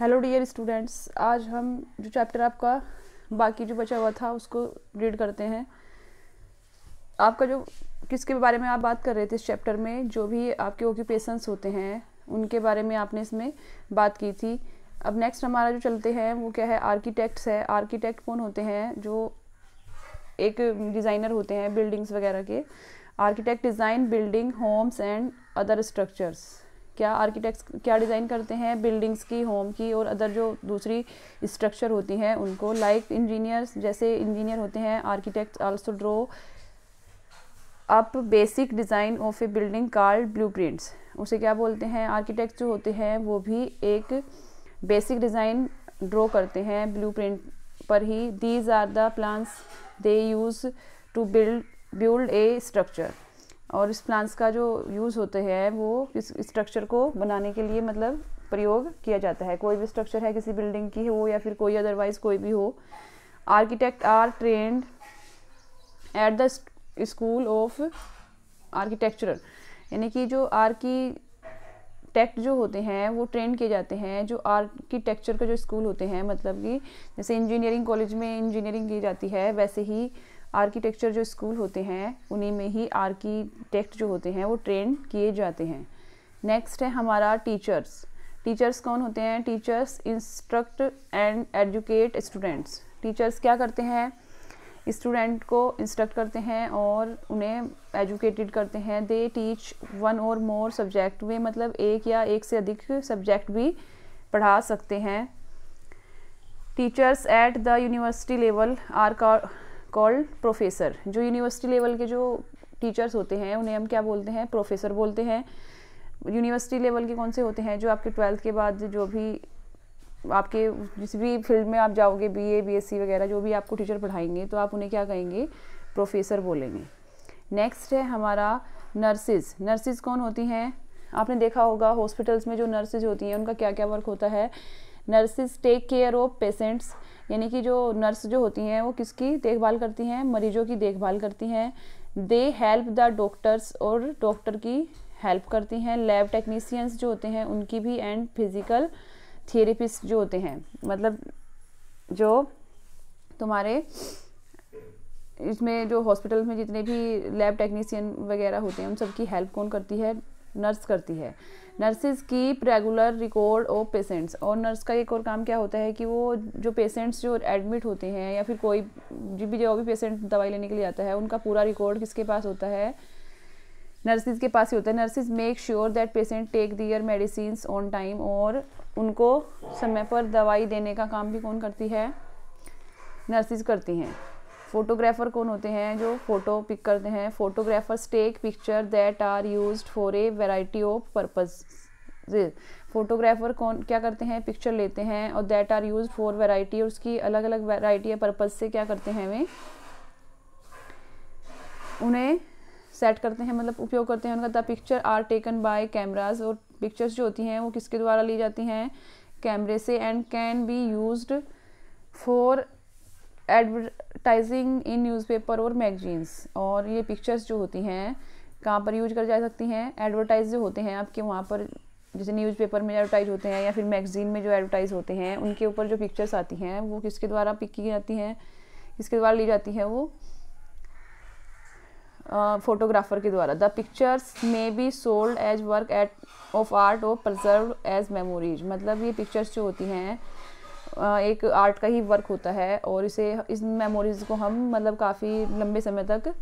hello dear students आज हम जो चैप्टर आपका बाकी जो बचा हुआ था उसको रीड करते हैं आपका जो किसके बारे में आप बात कर रहे थे इस चैप्टर में जो भी आपके ऑक्यूपेशंस होते हैं उनके बारे में आपने इसमें बात की थी अब नेक्स्ट हमारा जो चलते हैं वो क्या है आर्किटेक्ट्स है आर्किटेक्ट कौन होते हैं जो एक डिज़ाइनर होते हैं बिल्डिंग्स वगैरह के architect design building homes and other structures क्या आर्किटेक्ट्स क्या डिज़ाइन करते हैं बिल्डिंग्स की होम की और अदर जो दूसरी स्ट्रक्चर होती हैं उनको लाइक इंजीनियर्स जैसे इंजीनियर होते हैं architects also draw up basic design of a building called blue उसे क्या बोलते हैं आर्किटेक्ट जो होते हैं वो भी एक बेसिक डिज़ाइन ड्रॉ करते हैं ब्लू पर ही these are the plans they use to build build a structure और इस प्लांट्स का जो यूज़ होते हैं वो इस स्ट्रक्चर को बनाने के लिए मतलब प्रयोग किया जाता है कोई भी स्ट्रक्चर है किसी बिल्डिंग की हो या फिर कोई अदरवाइज कोई भी हो architect are trained at the school of architecture यानी कि जो की टेक्ट जो होते हैं वो ट्रेंड किए जाते हैं जो आर्किटेक्चर का जो स्कूल होते हैं मतलब कि जैसे इंजीनियरिंग कॉलेज में इंजीनियरिंग की जाती है वैसे ही आर्किटेक्चर जो स्कूल होते हैं उन्हीं में ही आर्किटेक्ट जो होते हैं वो ट्रेन किए जाते हैं नेक्स्ट है हमारा टीचर्स टीचर्स कौन होते हैं teachers instruct and educate students teachers क्या करते हैं स्टूडेंट को इंस्ट्रक्ट करते हैं और उन्हें एजुकेटेड करते हैं दे टीच वन और मोर सब्जेक्ट वे मतलब एक या एक से अधिक सब्जेक्ट भी पढ़ा सकते हैं teachers at the university level are called professor जो यूनिवर्सिटी लेवल के जो टीचर्स होते हैं उन्हें हम क्या बोलते हैं प्रोफेसर बोलते हैं यूनिवर्सिटी लेवल के कौन से होते हैं जो आपके ट्वेल्थ के बाद जो भी आपके जिस भी फील्ड में आप जाओगे बीए बीएससी वगैरह जो भी आपको टीचर पढ़ाएंगे तो आप उन्हें क्या कहेंगे प्रोफेसर बोलेंगे नेक्स्ट है हमारा नर्सिस नर्सिस कौन होती हैं आपने देखा होगा हॉस्पिटल्स में जो नर्सिस होती हैं उनका क्या क्या वर्क होता है nurses take care of patients यानी कि जो नर्स जो होती हैं वो किसकी देखभाल करती हैं मरीजों की देखभाल करती हैं दे हेल्प द डॉक्टर्स और डॉक्टर की हेल्प करती हैं लैब टेक्नीसियंस जो होते हैं उनकी भी एंड फिजिकल थेरेपिस्ट जो होते हैं मतलब जो तुम्हारे इसमें जो हॉस्पिटल में जितने भी लैब टेक्नीसियन वगैरह होते हैं उन सबकी हेल्प कौन करती है नर्स करती है nurses keep regular record of patients और नर्स का एक और काम क्या होता है कि वो जो पेशेंट्स जो एडमिट होते हैं या फिर कोई जो भी जो भी पेशेंट दवाई लेने के लिए आता है उनका पूरा रिकॉर्ड किसके पास होता है नर्सिस के पास ही होता है nurses make sure that patient take their medicine on time और उनको समय पर दवाई देने का काम भी कौन करती है नर्सिस करती हैं फोटोग्राफर कौन होते हैं जो फ़ोटो पिक करते हैं photographers take picture that are use for a variety of purpose photographer कौन क्या करते हैं पिक्चर लेते हैं और that are use for variety और उसकी अलग अलग वेराइटी या पर्पज़ से क्या करते हैं वे उन्हें सेट करते हैं मतलब उपयोग करते हैं उनका the picture are taken by cameras और पिक्चर्स जो होती हैं वो किसके द्वारा ली जाती हैं कैमरे से and can be used for advertising in newspaper और मैगजीन्स और ये पिक्चर्स जो होती हैं कहाँ पर यूज कर जा सकती हैं एडवर्टाइज जो होते हैं आपके वहाँ पर जैसे न्यूज़पेपर में एडवर्टाइज होते हैं या फिर मैगज़ीन में जो एडवर्टाइज होते हैं उनके ऊपर जो पिक्चर्स आती हैं वो किसके द्वारा पिक की जाती हैं किसके द्वारा ली जाती है वो फोटोग्राफर के द्वारा the pictures may be sold as work at of art और प्रजर्व एज मेमोरीज मतलब ये पिक्चर्स जो होती हैं एक आर्ट का ही वर्क होता है और इसे इस मेमोरीज़ को हम मतलब काफ़ी लंबे समय तक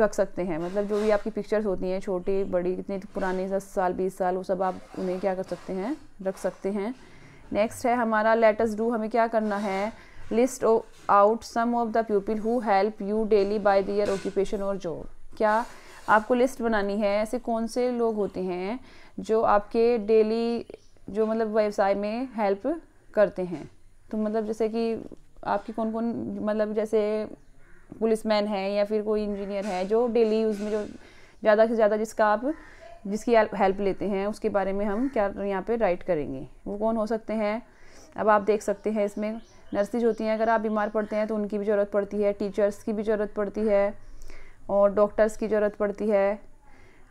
रख सकते हैं मतलब जो भी आपकी पिक्चर्स होती हैं छोटी बड़ी कितनी पुराने दस साल बीस साल वो सब आप उन्हें क्या कर सकते हैं रख सकते हैं नेक्स्ट है हमारा लेटस डू हमें क्या करना है list out some of the people who help you daily by their occupation और जॉब क्या आपको लिस्ट बनानी है ऐसे कौन से लोग होते हैं जो आपके डेली जो मतलब व्यवसाय में हेल्प करते हैं तो मतलब जैसे कि आपकी कौन कौन मतलब जैसे पुलिसमैन है या फिर कोई इंजीनियर है जो डेली यूज़ में जो ज़्यादा से ज़्यादा जिसका आप जिसकी हेल्प लेते हैं उसके बारे में हम क्या यहाँ पे राइट करेंगे वो कौन हो सकते हैं अब आप देख सकते हैं इसमें नर्सिज होती हैं अगर आप बीमार पड़ते हैं तो उनकी भी ज़रूरत पड़ती है टीचर्स की भी ज़रूरत पड़ती है और डॉक्टर्स की ज़रूरत पड़ती है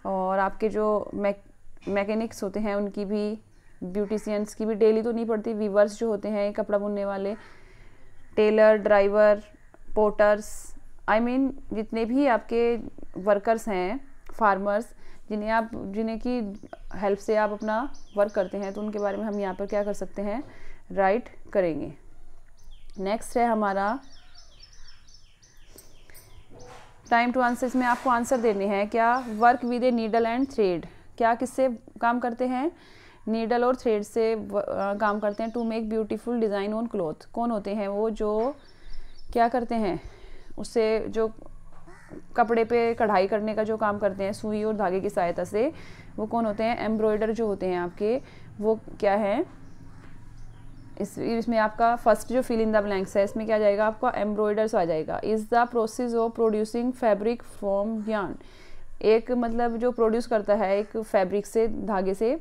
और आपके जो मैकेनिक्स होते हैं उनकी भी ब्यूटिशियंस की भी डेली तो नहीं पड़ती वीवर्स जो होते हैं कपड़ा बुनने वाले tailor driver potters I mean जितने भी आपके वर्कर्स हैं फार्मर्स जिन्हें आप जिन्हें की हेल्प से आप अपना वर्क करते हैं तो उनके बारे में हम यहाँ पर क्या कर सकते हैं राइट करेंगे नेक्स्ट है हमारा टाइम टू आंसर इसमें आपको आंसर देने हैं क्या work with a needle and thread क्या किससे काम करते हैं नीडल और थ्रेड से काम करते हैं to make beautiful design on cloth कौन होते हैं वो जो क्या करते हैं उससे जो कपड़े पे कढ़ाई करने का जो काम करते हैं सुई और धागे की सहायता से वो कौन होते हैं एम्ब्रॉयडर जो होते हैं आपके वो क्या है इस इसमें आपका फर्स्ट जो फिल इन द ब्लैंक्स है इसमें क्या जाएगा आपका एम्ब्रॉयडर्स आ जाएगा is the process of producing fabric from yarn एक मतलब जो प्रोड्यूस करता है एक फैब्रिक से धागे से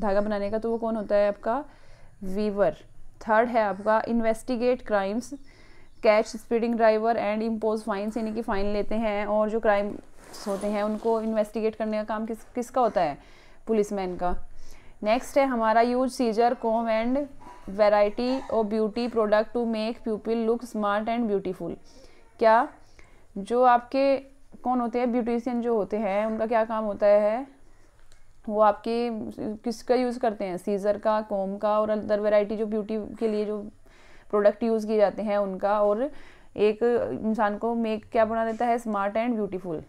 धागा बनाने का तो वो कौन होता है आपका वीवर थर्ड है आपका investigate crimes catch speeding driver and impose fines यानी कि फ़ाइन लेते हैं और जो क्राइम होते हैं उनको इन्वेस्टिगेट करने का काम किस किसका होता है पुलिसमैन का नेक्स्ट है हमारा use scissor comb and variety और beauty product to make people look smart and beautiful क्या जो आपके कौन होते हैं ब्यूटिशियन जो होते हैं उनका क्या काम होता है वो आपके किसका यूज़ करते हैं सीज़र का कोम का और अदर वेराइटी जो ब्यूटी के लिए जो प्रोडक्ट यूज़ किए जाते हैं उनका और एक इंसान को मेक क्या बना देता है स्मार्ट एंड ब्यूटीफुल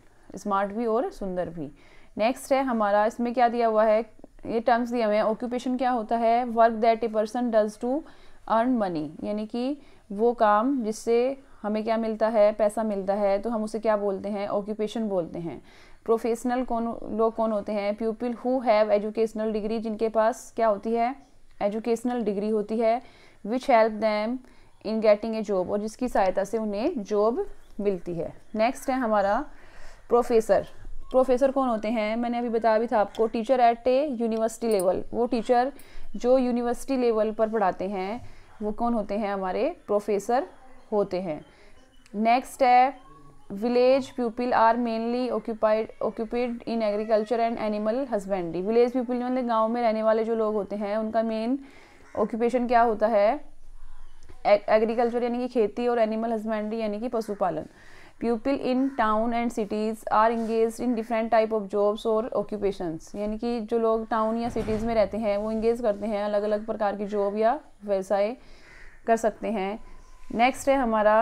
स्मार्ट भी और सुंदर भी नेक्स्ट है हमारा इसमें क्या दिया हुआ है ये टर्म्स दिए हुए हैं ऑक्यूपेशन क्या होता है work that a person does to earn money यानी कि वो काम जिससे हमें क्या मिलता है पैसा मिलता है तो हम उसे क्या बोलते हैं ऑक्यूपेशन बोलते हैं प्रोफेशनल कौन लोग कौन होते हैं people who have educational degree जिनके पास क्या होती है एजुकेशनल डिग्री होती है which help them in getting a job और जिसकी सहायता से उन्हें जॉब मिलती है नेक्स्ट है हमारा प्रोफेसर प्रोफेसर कौन होते हैं मैंने अभी बताया भी था आपको teacher at a university level वो टीचर जो यूनिवर्सिटी लेवल पर पढ़ाते हैं वो कौन होते हैं हमारे प्रोफेसर होते हैं नेक्स्ट है village people are mainly occupied occupied in agriculture and animal husbandry village people मतलब गांव में रहने वाले जो लोग होते हैं उनका मेन ऑक्यूपेशन क्या होता है एग्रीकल्चर यानी कि खेती और एनिमल हस्बेंड्री यानी कि पशुपालन people in town and cities are engage in different type of jobs और ऑक्यूपेशंस यानी कि जो लोग टाउन या सिटीज़ में रहते हैं वो इंगेज करते हैं अलग अलग प्रकार की जॉब या व्यवसाय कर सकते हैं नेक्स्ट है हमारा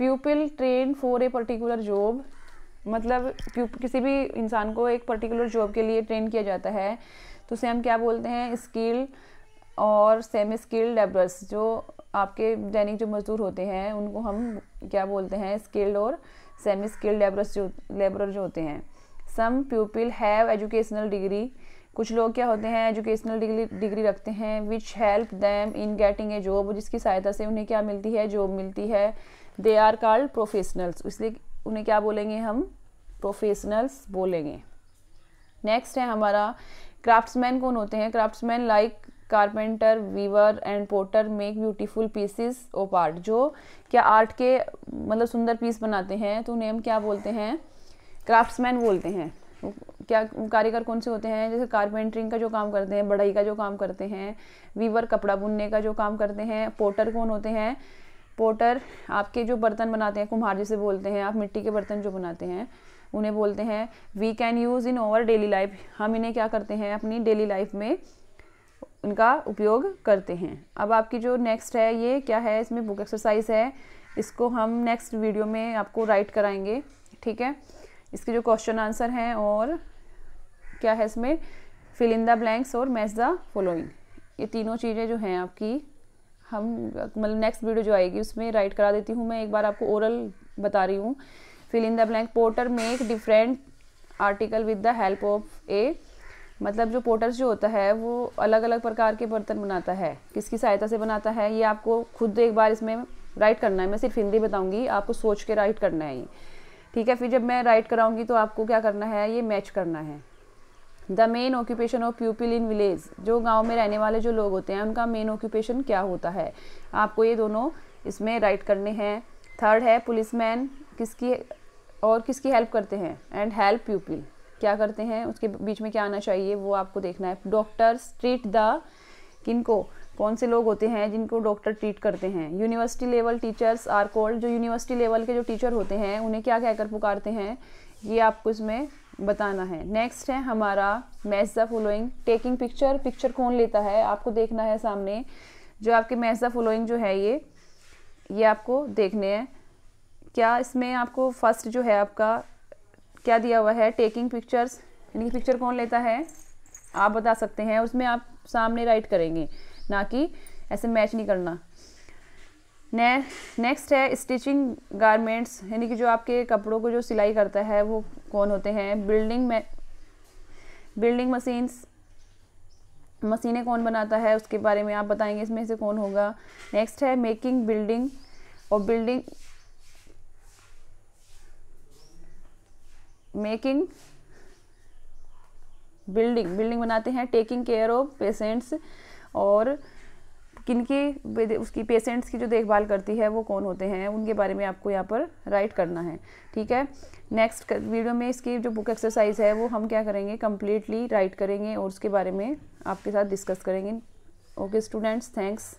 pupil train for a particular job मतलब किसी भी इंसान को एक पर्टिकुलर जॉब के लिए ट्रेन किया जाता है तो उसे हम क्या बोलते हैं स्किल और सेमी स्किल्ड लेबरर्स जो आपके दैनिक जो मजदूर होते हैं उनको हम क्या बोलते हैं स्किल्ड और सेमी स्किल्ड लेबरर्स जो लेबरर जो होते हैं some people have educational degree कुछ लोग क्या होते हैं एजुकेशनल डिग्री डिग्री रखते हैं which help them in getting a job जिसकी सहायता से उन्हें क्या मिलती है जॉब मिलती है दे आर कॉल्ड प्रोफेशनल्स इसलिए उन्हें क्या बोलेंगे हम प्रोफेशनल्स बोलेंगे नेक्स्ट है हमारा क्राफ्ट्समैन कौन होते हैं craftsman like carpenter weaver and porter make beautiful pieces of art जो क्या आर्ट के मतलब सुंदर पीस बनाते हैं तो उन्हें हम क्या बोलते हैं क्राफ्ट्समैन बोलते हैं क्या कारीगर कौन से होते हैं जैसे कारपेंटरिंग का जो काम करते हैं बढ़ई का जो काम करते हैं वीवर कपड़ा बुनने का जो काम करते हैं पोर्टर कौन होते हैं पोटर आपके जो बर्तन बनाते हैं कुम्हार जिसे बोलते हैं आप मिट्टी के बर्तन जो बनाते हैं उन्हें बोलते हैं we can use in our daily life हम इन्हें क्या करते हैं अपनी डेली लाइफ में उनका उपयोग करते हैं अब आपकी जो नेक्स्ट है ये क्या है इसमें बुक एक्सरसाइज है इसको हम नेक्स्ट वीडियो में आपको राइट कराएंगे ठीक है इसके जो क्वेश्चन आंसर हैं और क्या है इसमें फिल इन द ब्लैंक्स और मैच द फॉलोइंग ये तीनों चीज़ें जो हैं आपकी हम मतलब नेक्स्ट वीडियो जो आएगी उसमें राइट करा देती हूँ मैं एक बार आपको ओरल बता रही हूँ fill in the blank porter make different article with the help of a मतलब जो पोर्टर्स जो होता है वो अलग अलग प्रकार के बर्तन बनाता है किसकी सहायता से बनाता है ये आपको खुद एक बार इसमें राइट करना है मैं सिर्फ हिंदी बताऊँगी आपको सोच के राइट करना है ये ठीक है फिर जब मैं राइट कराऊँगी तो आपको क्या करना है ये मैच करना है the main occupation of people in village जो गांव में रहने वाले जो लोग होते हैं उनका मेन ऑक्यूपेशन क्या होता है आपको ये दोनों इसमें राइट करने हैं थर्ड है पुलिसमैन किसकी और किसकी हेल्प करते हैं एंड हेल्प पीपल क्या करते हैं उसके बीच में क्या आना चाहिए वो आपको देखना है डॉक्टर ट्रीट द को कौन से लोग होते हैं जिनको डॉक्टर ट्रीट करते हैं university level teachers are called जो यूनिवर्सिटी लेवल के जो टीचर होते हैं उन्हें क्या कहकर पुकारते हैं ये आपको इसमें बताना है नेक्स्ट है हमारा match the following taking picture picture कौन लेता है आपको देखना है सामने जो आपके मैच द फॉलोइंग जो है ये ये आपको देखने हैं क्या इसमें आपको फर्स्ट जो है आपका क्या दिया हुआ है टेकिंग पिक्चर्स यानी कि पिक्चर कौन लेता है आप बता सकते हैं उसमें आप सामने राइट करेंगे ना कि ऐसे मैच नहीं करना ने, नेक्स्ट है स्टिचिंग गारमेंट्स यानी कि जो आपके कपड़ों को जो सिलाई करता है वो कौन होते हैं बिल्डिंग में बिल्डिंग मशीन्स मशीनें कौन बनाता है उसके बारे में आप बताएंगे इसमें से कौन होगा नेक्स्ट है मेकिंग बिल्डिंग और बिल्डिंग मेकिंग बिल्डिंग बिल्डिंग बनाते हैं टेकिंग केयर ऑफ पेशेंट्स और किन की उसकी पेशेंट्स की जो देखभाल करती है वो कौन होते हैं उनके बारे में आपको यहाँ पर राइट करना है ठीक है नेक्स्ट वीडियो में इसकी जो बुक एक्सरसाइज है वो हम क्या करेंगे कम्प्लीटली राइट करेंगे और उसके बारे में आपके साथ डिस्कस करेंगे ओके स्टूडेंट्स थैंक्स